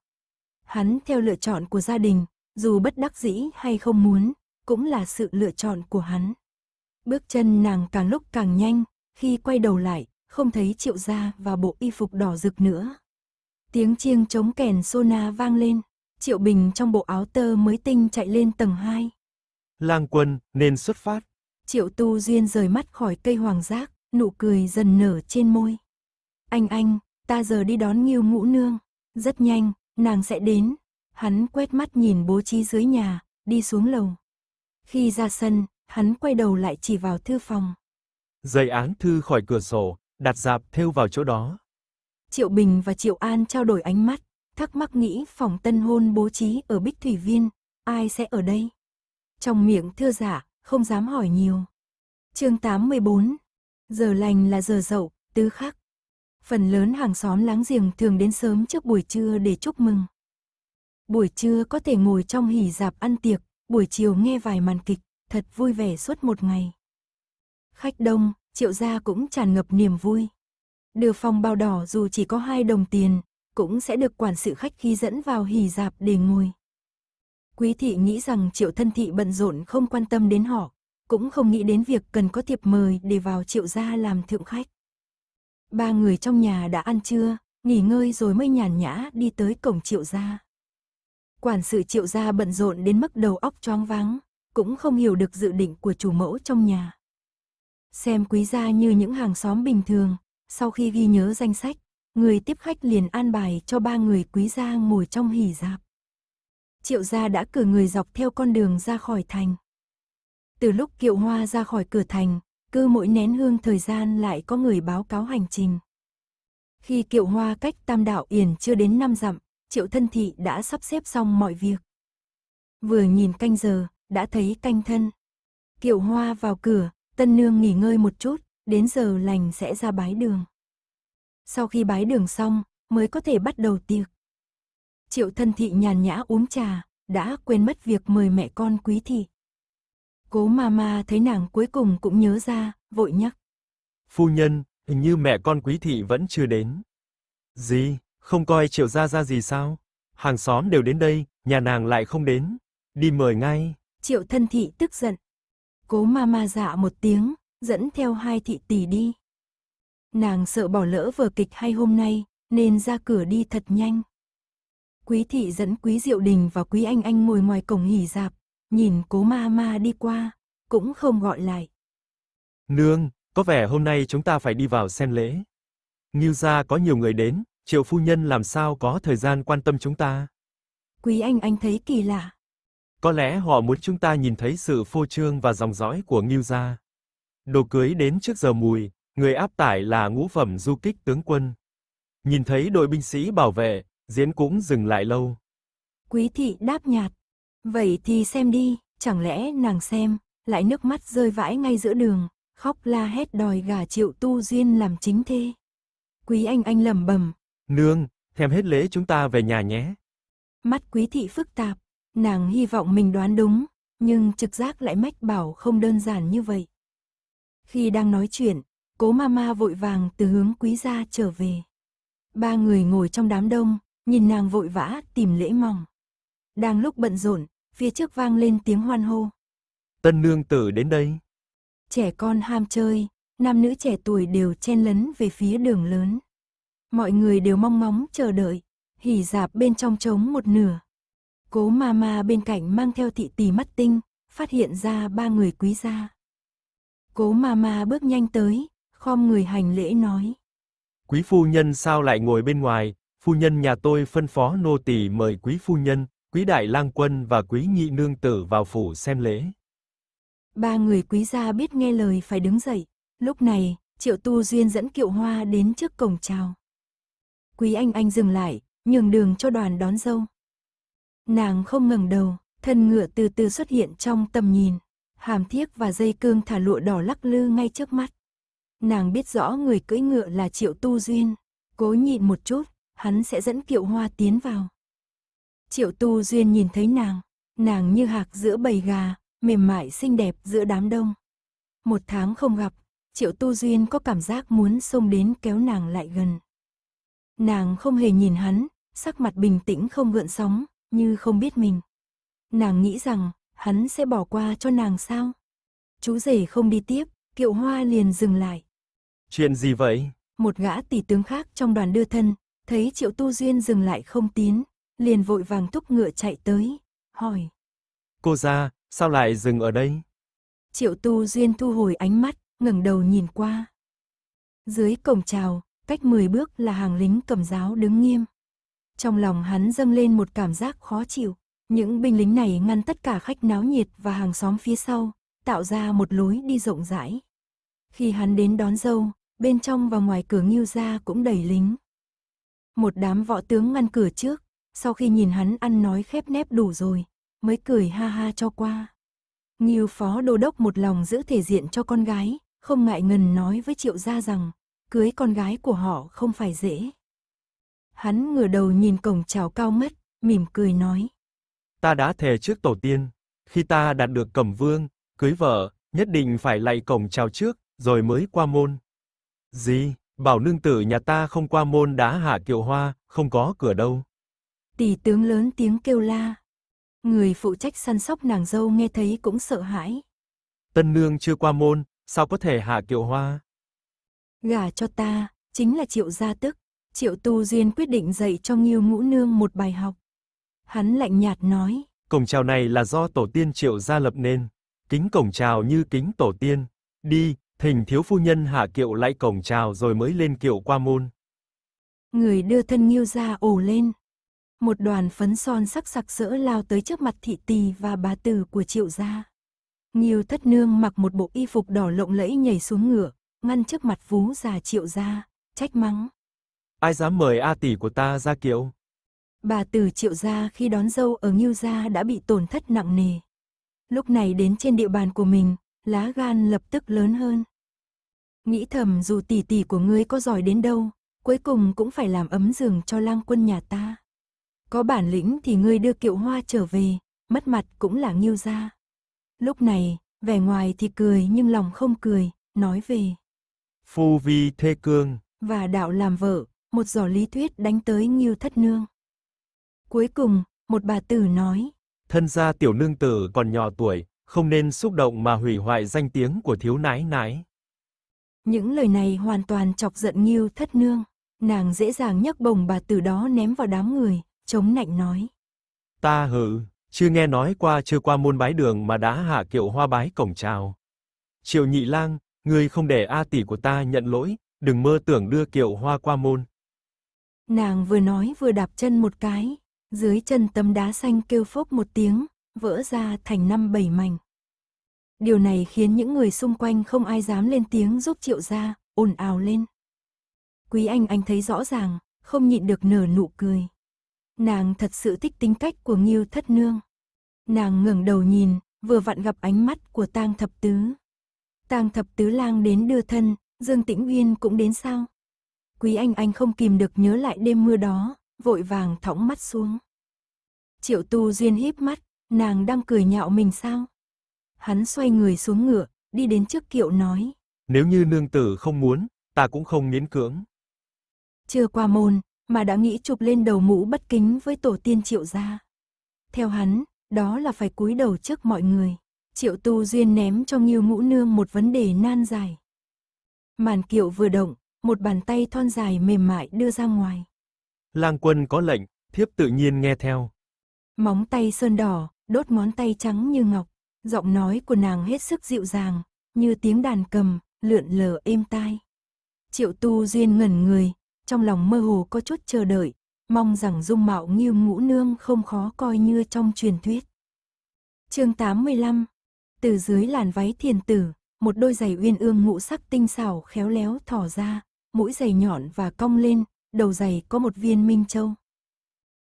Hắn theo lựa chọn của gia đình, dù bất đắc dĩ hay không muốn, cũng là sự lựa chọn của hắn. Bước chân nàng càng lúc càng nhanh, khi quay đầu lại, không thấy triệu gia và bộ y phục đỏ rực nữa. Tiếng chiêng chống kèn sona vang lên, triệu bình trong bộ áo tơ mới tinh chạy lên tầng 2. Lang quân, nên xuất phát. Triệu tu duyên rời mắt khỏi cây hoàng giác, nụ cười dần nở trên môi. Anh anh, ta giờ đi đón nghiêu ngũ nương. Rất nhanh, nàng sẽ đến. Hắn quét mắt nhìn bố trí dưới nhà, đi xuống lầu. Khi ra sân, hắn quay đầu lại chỉ vào thư phòng. Giày án thư khỏi cửa sổ, đặt dạp theo vào chỗ đó. Triệu Bình và Triệu An trao đổi ánh mắt, thắc mắc nghĩ phòng tân hôn bố trí ở Bích Thủy Viên, ai sẽ ở đây? Trong miệng thưa giả, dạ, không dám hỏi nhiều. chương 814, giờ lành là giờ dậu, tứ khắc. Phần lớn hàng xóm láng giềng thường đến sớm trước buổi trưa để chúc mừng. Buổi trưa có thể ngồi trong hỉ dạp ăn tiệc, buổi chiều nghe vài màn kịch, thật vui vẻ suốt một ngày. Khách đông, triệu gia cũng tràn ngập niềm vui. Đưa phòng bao đỏ dù chỉ có hai đồng tiền, cũng sẽ được quản sự khách khi dẫn vào hỉ dạp để ngồi. Quý thị nghĩ rằng triệu thân thị bận rộn không quan tâm đến họ, cũng không nghĩ đến việc cần có thiệp mời để vào triệu gia làm thượng khách. Ba người trong nhà đã ăn trưa, nghỉ ngơi rồi mới nhàn nhã đi tới cổng triệu gia. Quản sự triệu gia bận rộn đến mức đầu óc choáng váng, cũng không hiểu được dự định của chủ mẫu trong nhà. Xem quý gia như những hàng xóm bình thường, sau khi ghi nhớ danh sách, người tiếp khách liền an bài cho ba người quý gia ngồi trong hỉ giáp. Triệu gia đã cử người dọc theo con đường ra khỏi thành. Từ lúc kiệu hoa ra khỏi cửa thành, cứ mỗi nén hương thời gian lại có người báo cáo hành trình. Khi kiệu hoa cách tam đạo yển chưa đến năm dặm, triệu thân thị đã sắp xếp xong mọi việc. Vừa nhìn canh giờ, đã thấy canh thân. Kiệu hoa vào cửa, tân nương nghỉ ngơi một chút, đến giờ lành sẽ ra bái đường. Sau khi bái đường xong, mới có thể bắt đầu tiệc. Triệu thân thị nhàn nhã uống trà, đã quên mất việc mời mẹ con quý thị. Cố mama thấy nàng cuối cùng cũng nhớ ra, vội nhắc. Phu nhân, hình như mẹ con quý thị vẫn chưa đến. Gì, không coi triệu gia ra gì sao? Hàng xóm đều đến đây, nhà nàng lại không đến. Đi mời ngay. Triệu thân thị tức giận. Cố mama dạ một tiếng, dẫn theo hai thị tỷ đi. Nàng sợ bỏ lỡ vở kịch hay hôm nay, nên ra cửa đi thật nhanh. Quý thị dẫn quý diệu đình và quý anh anh ngồi ngoài cổng nghỉ dạp, nhìn cố ma ma đi qua, cũng không gọi lại. Nương, có vẻ hôm nay chúng ta phải đi vào xem lễ. Ngưu gia có nhiều người đến, triệu phu nhân làm sao có thời gian quan tâm chúng ta. Quý anh anh thấy kỳ lạ. Có lẽ họ muốn chúng ta nhìn thấy sự phô trương và dòng dõi của Ngưu gia. Đồ cưới đến trước giờ mùi, người áp tải là ngũ phẩm du kích tướng quân. Nhìn thấy đội binh sĩ bảo vệ, Diễn cũng dừng lại lâu. Quý thị đáp nhạt. Vậy thì xem đi, chẳng lẽ nàng xem, lại nước mắt rơi vãi ngay giữa đường, khóc la hét đòi gả triệu tu duyên làm chính thê. Quý anh anh lẩm bẩm. Nương, thèm hết lễ chúng ta về nhà nhé. Mắt quý thị phức tạp, nàng hy vọng mình đoán đúng, nhưng trực giác lại mách bảo không đơn giản như vậy. Khi đang nói chuyện, cố mama vội vàng từ hướng quý gia trở về. Ba người ngồi trong đám đông, Nhìn nàng vội vã, tìm lễ mỏng. Đang lúc bận rộn, phía trước vang lên tiếng hoan hô. Tân nương tử đến đây. Trẻ con ham chơi, nam nữ trẻ tuổi đều chen lấn về phía đường lớn. Mọi người đều mong ngóng chờ đợi, hỉ dạp bên trong trống một nửa. Cố ma ma bên cạnh mang theo thị tỷ mắt tinh, phát hiện ra ba người quý gia. Cố ma ma bước nhanh tới, khom người hành lễ nói. Quý phu nhân sao lại ngồi bên ngoài, phu nhân nhà tôi phân phó nô tỳ mời quý phu nhân, quý đại lang quân và quý nhị nương tử vào phủ xem lễ. Ba người quý gia biết nghe lời phải đứng dậy, lúc này, Triệu Tu Duyên dẫn Kiệu Hoa đến trước cổng chào. Quý anh anh dừng lại, nhường đường cho đoàn đón dâu. Nàng không ngẩng đầu, thân ngựa từ từ xuất hiện trong tầm nhìn, hàm thiếc và dây cương thả lụa đỏ lắc lư ngay trước mắt. Nàng biết rõ người cưỡi ngựa là Triệu Tu Duyên, cố nhịn một chút, hắn sẽ dẫn kiệu hoa tiến vào. Triệu tu duyên nhìn thấy nàng, nàng như hạc giữa bầy gà, mềm mại xinh đẹp giữa đám đông. Một tháng không gặp, triệu tu duyên có cảm giác muốn xông đến kéo nàng lại gần. Nàng không hề nhìn hắn, sắc mặt bình tĩnh không gợn sóng, như không biết mình. Nàng nghĩ rằng, hắn sẽ bỏ qua cho nàng sao? Chú rể không đi tiếp, kiệu hoa liền dừng lại. Chuyện gì vậy? Một gã tỷ tướng khác trong đoàn đưa thân, Thấy Triệu Tu Duyên dừng lại không tiến, liền vội vàng thúc ngựa chạy tới, hỏi. Cô ra, sao lại dừng ở đây? Triệu Tu Duyên thu hồi ánh mắt, ngẩng đầu nhìn qua. Dưới cổng trào, cách 10 bước là hàng lính cầm giáo đứng nghiêm. Trong lòng hắn dâng lên một cảm giác khó chịu, những binh lính này ngăn tất cả khách náo nhiệt và hàng xóm phía sau, tạo ra một lối đi rộng rãi. Khi hắn đến đón dâu, bên trong và ngoài cửa nghiêu ra cũng đầy lính, một đám võ tướng ngăn cửa trước, sau khi nhìn hắn ăn nói khép nép đủ rồi, mới cười ha ha cho qua. Nghiêu phó đô đốc một lòng giữ thể diện cho con gái, không ngại ngần nói với triệu gia rằng, cưới con gái của họ không phải dễ. Hắn ngửa đầu nhìn cổng trào cao mất, mỉm cười nói. Ta đã thề trước tổ tiên, khi ta đạt được cẩm vương, cưới vợ, nhất định phải lạy cổng trào trước, rồi mới qua môn. Gì? Bảo nương tử nhà ta không qua môn đá hạ kiệu hoa, không có cửa đâu. Tỷ tướng lớn tiếng kêu la. Người phụ trách săn sóc nàng dâu nghe thấy cũng sợ hãi. Tân nương chưa qua môn, sao có thể hạ kiệu hoa? Gả cho ta, chính là triệu gia tức. Triệu tu duyên quyết định dạy cho nghiêu ngũ nương một bài học. Hắn lạnh nhạt nói. Cổng chào này là do tổ tiên triệu gia lập nên. Kính cổng chào như kính tổ tiên. Đi, Hình thiếu phu nhân hạ kiệu lại cổng chào rồi mới lên kiệu qua môn. Người đưa thân nghiêu ra ồ lên. Một đoàn phấn son sắc sặc sỡ lao tới trước mặt thị tỳ và bà tử của triệu gia. Nghiêu thất nương mặc một bộ y phục đỏ lộng lẫy nhảy xuống ngựa, ngăn trước mặt vú già triệu gia, trách mắng. Ai dám mời A tỷ của ta ra kiệu? Bà tử triệu gia khi đón dâu ở Nghiêu gia đã bị tổn thất nặng nề. Lúc này đến trên địa bàn của mình, lá gan lập tức lớn hơn. Nghĩ thầm dù tỷ tỷ của ngươi có giỏi đến đâu, cuối cùng cũng phải làm ấm giường cho lang quân nhà ta. Có bản lĩnh thì ngươi đưa kiệu hoa trở về, mất mặt cũng là nghiêu ra. Lúc này, vẻ ngoài thì cười nhưng lòng không cười, nói về. Phu vi thê cương. Và đạo làm vợ, một giỏ lý thuyết đánh tới nghiêu thất nương. Cuối cùng, một bà tử nói. Thân gia tiểu nương tử còn nhỏ tuổi, không nên xúc động mà hủy hoại danh tiếng của thiếu nái nái. Những lời này hoàn toàn chọc giận Nghiêu thất nương. Nàng dễ dàng nhấc bổng bà từ đó ném vào đám người, chống nạnh nói. Ta hự, chưa nghe nói qua chưa qua môn bái đường mà đã hạ kiệu hoa bái cổng chào. Triệu nhị lang, ngươi không để A tỷ của ta nhận lỗi, đừng mơ tưởng đưa kiệu hoa qua môn. Nàng vừa nói vừa đạp chân một cái, dưới chân tấm đá xanh kêu phốc một tiếng, vỡ ra thành năm bảy mảnh. Điều này khiến những người xung quanh không ai dám lên tiếng giúp triệu gia, ồn ào lên. Quý anh anh thấy rõ ràng, không nhịn được nở nụ cười. Nàng thật sự thích tính cách của Nghiêu Thất Nương. Nàng ngẩng đầu nhìn, vừa vặn gặp ánh mắt của Tang Thập Tứ. Tang Thập Tứ lang đến đưa thân, Dương Tĩnh Uyên cũng đến sao? Quý anh anh không kìm được nhớ lại đêm mưa đó, vội vàng thõng mắt xuống. Triệu Tu Duyên híp mắt, nàng đang cười nhạo mình sao? hắn xoay người xuống ngựa, đi đến trước kiệu nói. Nếu như nương tử không muốn, ta cũng không miễn cưỡng. Chưa qua môn, mà đã nghĩ chụp lên đầu mũ bất kính với tổ tiên triệu gia. Theo hắn, đó là phải cúi đầu trước mọi người. Triệu tu duyên ném cho nghiêu ngũ nương một vấn đề nan dài. Màn kiệu vừa động, một bàn tay thon dài mềm mại đưa ra ngoài. Lang quân có lệnh, thiếp tự nhiên nghe theo. Móng tay sơn đỏ, đốt ngón tay trắng như ngọc. Giọng nói của nàng hết sức dịu dàng, như tiếng đàn cầm, lượn lờ êm tai. Triệu tu duyên ngẩn người, trong lòng mơ hồ có chút chờ đợi, mong rằng dung mạo như ngũ nương không khó coi như trong truyền thuyết. chương 85 Từ dưới làn váy thiền tử, một đôi giày uyên ương ngũ sắc tinh xảo khéo léo thỏ ra, mũi giày nhọn và cong lên, đầu giày có một viên minh châu.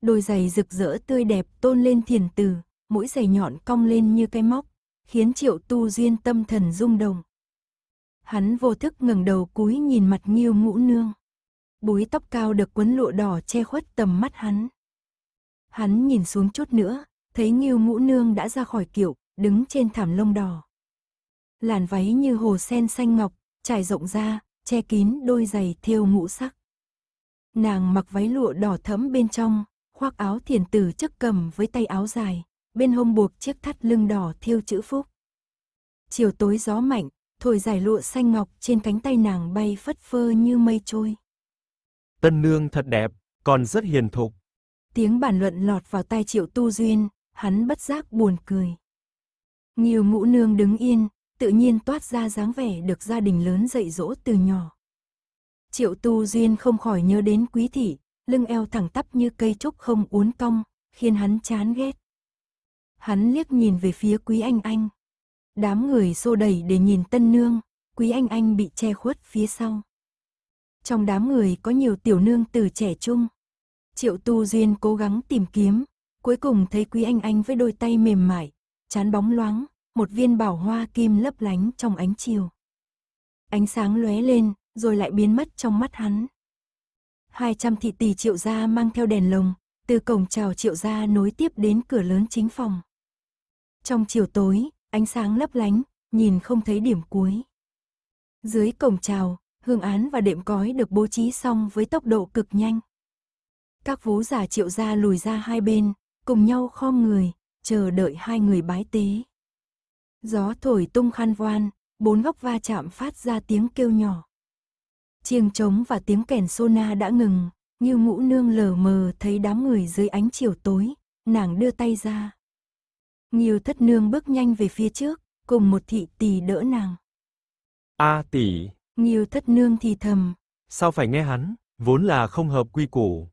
Đôi giày rực rỡ tươi đẹp tôn lên thiền tử, mũi dày nhọn cong lên như cây móc, khiến Triệu Tu Duyên tâm thần rung động. Hắn vô thức ngẩng đầu cúi nhìn mặt Nghiêu Ngũ Nương. Búi tóc cao được quấn lụa đỏ che khuất tầm mắt hắn. Hắn nhìn xuống chút nữa, thấy Nghiêu Ngũ Nương đã ra khỏi kiệu, đứng trên thảm lông đỏ. Làn váy như hồ sen xanh ngọc, trải rộng ra, che kín đôi giày thêu ngũ sắc. Nàng mặc váy lụa đỏ thẫm bên trong, khoác áo thiền tử chất cầm với tay áo dài bên hông buộc chiếc thắt lưng đỏ thiêu chữ phúc. Chiều tối gió mạnh, thổi dài lụa xanh ngọc trên cánh tay nàng bay phất phơ như mây trôi. Tân nương thật đẹp, còn rất hiền thục. Tiếng bàn luận lọt vào tai triệu tu duyên, hắn bất giác buồn cười. Nhiều ngũ nương đứng yên, tự nhiên toát ra dáng vẻ được gia đình lớn dạy dỗ từ nhỏ. Triệu tu duyên không khỏi nhớ đến quý thị, lưng eo thẳng tắp như cây trúc không uốn cong, khiến hắn chán ghét. Hắn liếc nhìn về phía Quý Anh Anh. Đám người xô đẩy để nhìn tân nương, Quý Anh Anh bị che khuất phía sau. Trong đám người có nhiều tiểu nương từ trẻ trung. Triệu Tu Duyên cố gắng tìm kiếm, cuối cùng thấy Quý Anh Anh với đôi tay mềm mại, chán bóng loáng, một viên bảo hoa kim lấp lánh trong ánh chiều. Ánh sáng lóe lên, rồi lại biến mất trong mắt hắn. 200 thị tỷ triệu gia mang theo đèn lồng, từ cổng chào triệu gia nối tiếp đến cửa lớn chính phòng. Trong chiều tối, ánh sáng lấp lánh, nhìn không thấy điểm cuối. Dưới cổng trào, hương án và đệm cói được bố trí xong với tốc độ cực nhanh. Các vú giả triệu gia lùi ra hai bên, cùng nhau khom người, chờ đợi hai người bái tế. Gió thổi tung khăn voan, bốn góc va chạm phát ra tiếng kêu nhỏ. Chiêng trống và tiếng kèn sona đã ngừng, như ngũ nương lờ mờ thấy đám người dưới ánh chiều tối, nàng đưa tay ra. Nghiêu thất nương bước nhanh về phía trước, cùng một thị tỷ đỡ nàng. A tỷ. Nghiêu thất nương thì thầm. Sao phải nghe hắn, vốn là không hợp quy củ.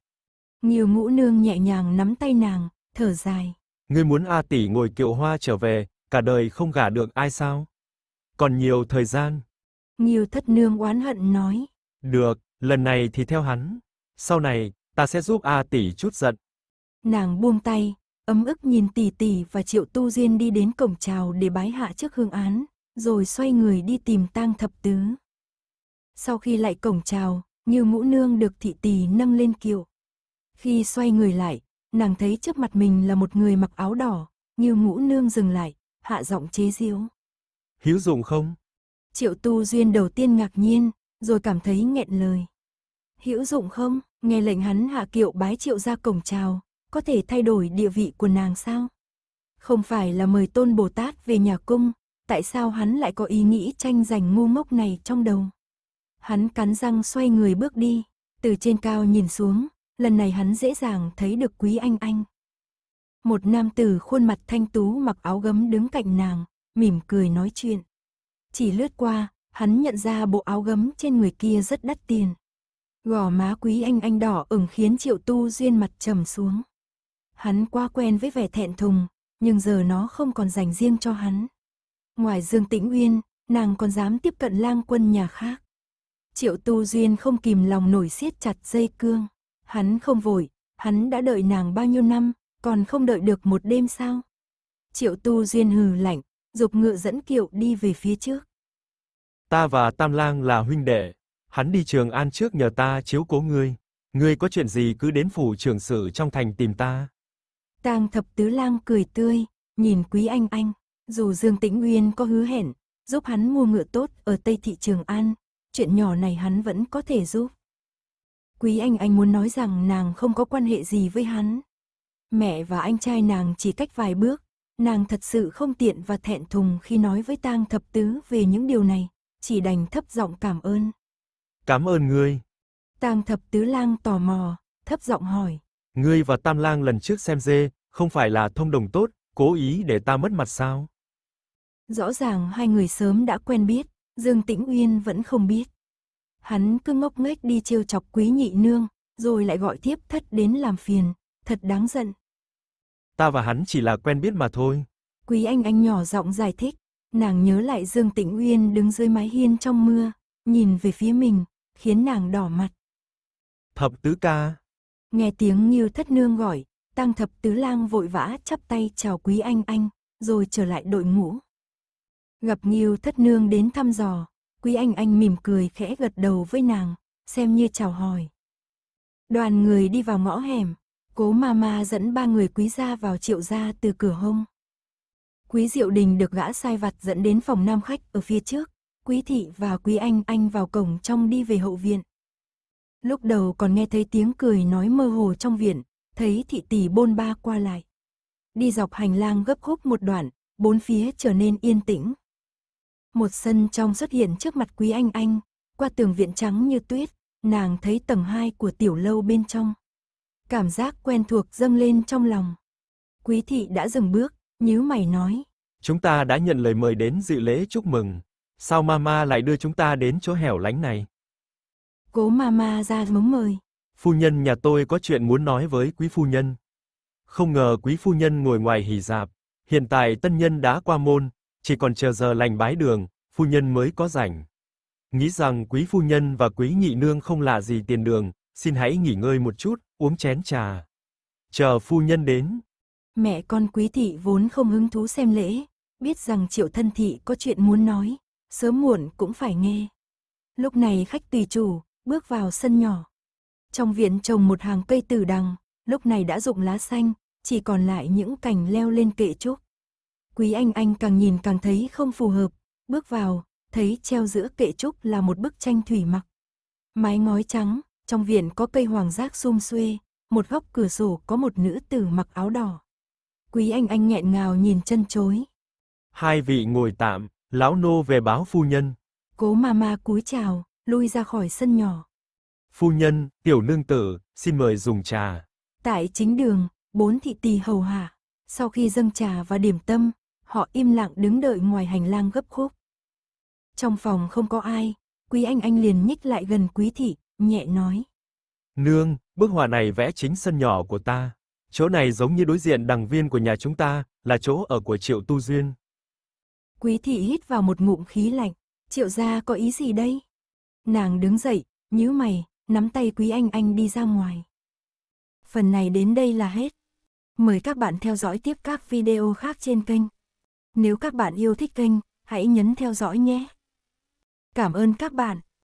Nghiêu ngũ nương nhẹ nhàng nắm tay nàng, thở dài. Ngươi muốn A tỷ ngồi kiệu hoa trở về, cả đời không gả được ai sao? Còn nhiều thời gian. Nghiêu thất nương oán hận nói. Được, lần này thì theo hắn. Sau này, ta sẽ giúp A tỷ chút giận. Nàng buông tay, ấm ức nhìn tỷ tỷ và triệu tu duyên đi đến cổng chào để bái hạ trước hương án, rồi xoay người đi tìm tang thập tứ. Sau khi lại cổng chào, như ngũ nương được thị tỷ nâng lên kiệu. Khi xoay người lại, nàng thấy trước mặt mình là một người mặc áo đỏ, như ngũ nương dừng lại, hạ giọng chế giễu. Hiếu dụng không? Triệu tu duyên đầu tiên ngạc nhiên, rồi cảm thấy nghẹn lời. Hiếu dụng không? Nghe lệnh hắn hạ kiệu bái triệu ra cổng chào, có thể thay đổi địa vị của nàng sao? Không phải là mời tôn Bồ Tát về nhà cung, tại sao hắn lại có ý nghĩ tranh giành ngu ngốc này trong đầu? Hắn cắn răng xoay người bước đi, từ trên cao nhìn xuống, lần này hắn dễ dàng thấy được quý anh anh. Một nam tử khuôn mặt thanh tú mặc áo gấm đứng cạnh nàng, mỉm cười nói chuyện. Chỉ lướt qua, hắn nhận ra bộ áo gấm trên người kia rất đắt tiền. Gò má quý anh anh đỏ ửng khiến triệu tu duyên mặt trầm xuống. Hắn quá quen với vẻ thẹn thùng, nhưng giờ nó không còn dành riêng cho hắn. Ngoài Dương Tĩnh Uyên, nàng còn dám tiếp cận lang quân nhà khác. Triệu Tu Duyên không kìm lòng nổi siết chặt dây cương. Hắn không vội, hắn đã đợi nàng bao nhiêu năm, còn không đợi được một đêm sao. Triệu Tu Duyên hừ lạnh, dục ngựa dẫn kiệu đi về phía trước. Ta và Tam Lang là huynh đệ, hắn đi Trường An trước nhờ ta chiếu cố ngươi. Ngươi có chuyện gì cứ đến phủ trưởng sử trong thành tìm ta. Tang thập tứ lang cười tươi, nhìn quý anh anh, dù Dương Tĩnh Uyên có hứa hẹn, giúp hắn mua ngựa tốt ở Tây Thị Trường An, chuyện nhỏ này hắn vẫn có thể giúp. Quý anh anh muốn nói rằng nàng không có quan hệ gì với hắn. Mẹ và anh trai nàng chỉ cách vài bước, nàng thật sự không tiện và thẹn thùng khi nói với tang thập tứ về những điều này, chỉ đành thấp giọng cảm ơn. Cảm ơn ngươi. Tang thập tứ lang tò mò, thấp giọng hỏi. Ngươi và tam lang lần trước xem dê, không phải là thông đồng tốt, cố ý để ta mất mặt sao? Rõ ràng hai người sớm đã quen biết, Dương Tĩnh Uyên vẫn không biết. Hắn cứ ngốc nghếch đi trêu chọc quý nhị nương, rồi lại gọi tiếp thất đến làm phiền, thật đáng giận. Ta và hắn chỉ là quen biết mà thôi. Quý anh anh nhỏ giọng giải thích, nàng nhớ lại Dương Tĩnh Uyên đứng dưới mái hiên trong mưa, nhìn về phía mình, khiến nàng đỏ mặt. Thập tứ ca. Nghe tiếng Nghiêu thất nương gọi, tăng thập tứ lang vội vã chắp tay chào quý anh anh, rồi trở lại đội ngũ. Gặp Nghiêu thất nương đến thăm dò, quý anh anh mỉm cười khẽ gật đầu với nàng, xem như chào hỏi. Đoàn người đi vào ngõ hẻm, cố ma ma dẫn ba người quý gia vào triệu gia từ cửa hông. Quý diệu đình được gã sai vặt dẫn đến phòng nam khách ở phía trước, quý thị và quý anh anh vào cổng trong đi về hậu viện. Lúc đầu còn nghe thấy tiếng cười nói mơ hồ trong viện, thấy thị tỷ bôn ba qua lại. Đi dọc hành lang gấp khúc một đoạn, bốn phía trở nên yên tĩnh. Một sân trong xuất hiện trước mặt Quý Anh Anh, qua tường viện trắng như tuyết, nàng thấy tầng 2 của tiểu lâu bên trong. Cảm giác quen thuộc dâng lên trong lòng. Quý thị đã dừng bước, nhíu mày nói. Chúng ta đã nhận lời mời đến dự lễ chúc mừng. Sao mama lại đưa chúng ta đến chỗ hẻo lánh này? Cố mama ra mống mời. Phu nhân nhà tôi có chuyện muốn nói với quý phu nhân. Không ngờ quý phu nhân ngồi ngoài hỉ dạp, hiện tại tân nhân đã qua môn, chỉ còn chờ giờ lành bái đường, phu nhân mới có rảnh. Nghĩ rằng quý phu nhân và quý nhị nương không lạ gì tiền đường, xin hãy nghỉ ngơi một chút, uống chén trà. Chờ phu nhân đến. Mẹ con quý thị vốn không hứng thú xem lễ, biết rằng triệu thân thị có chuyện muốn nói, sớm muộn cũng phải nghe. Lúc này khách tùy chủ, bước vào sân nhỏ. Trong viện trồng một hàng cây tử đằng, lúc này đã rụng lá xanh, chỉ còn lại những cành leo lên kệ trúc. Quý Anh Anh càng nhìn càng thấy không phù hợp, bước vào, thấy treo giữa kệ trúc là một bức tranh thủy mặc. Mái ngói trắng, trong viện có cây hoàng giác sum xuê, một góc cửa sổ có một nữ tử mặc áo đỏ. Quý Anh Anh nghẹn ngào nhìn chân chối. Hai vị ngồi tạm, lão nô về báo phu nhân. Cố ma ma cúi chào, lui ra khỏi sân nhỏ. Phu nhân, tiểu nương tử, xin mời dùng trà. Tại chính đường, bốn thị tỳ hầu hạ. Sau khi dâng trà và điểm tâm, họ im lặng đứng đợi ngoài hành lang gấp khúc. Trong phòng không có ai, Quý Anh Anh liền nhích lại gần Quý Thị, nhẹ nói. Nương, bức họa này vẽ chính sân nhỏ của ta. Chỗ này giống như đối diện đằng viên của nhà chúng ta, là chỗ ở của Triệu Tu Duyên. Quý Thị hít vào một ngụm khí lạnh. Triệu gia có ý gì đây? Nàng đứng dậy, nhíu mày, nắm tay Quý Anh Anh đi ra ngoài. Phần này đến đây là hết. Mời các bạn theo dõi tiếp các video khác trên kênh. Nếu các bạn yêu thích kênh, hãy nhấn theo dõi nhé. Cảm ơn các bạn.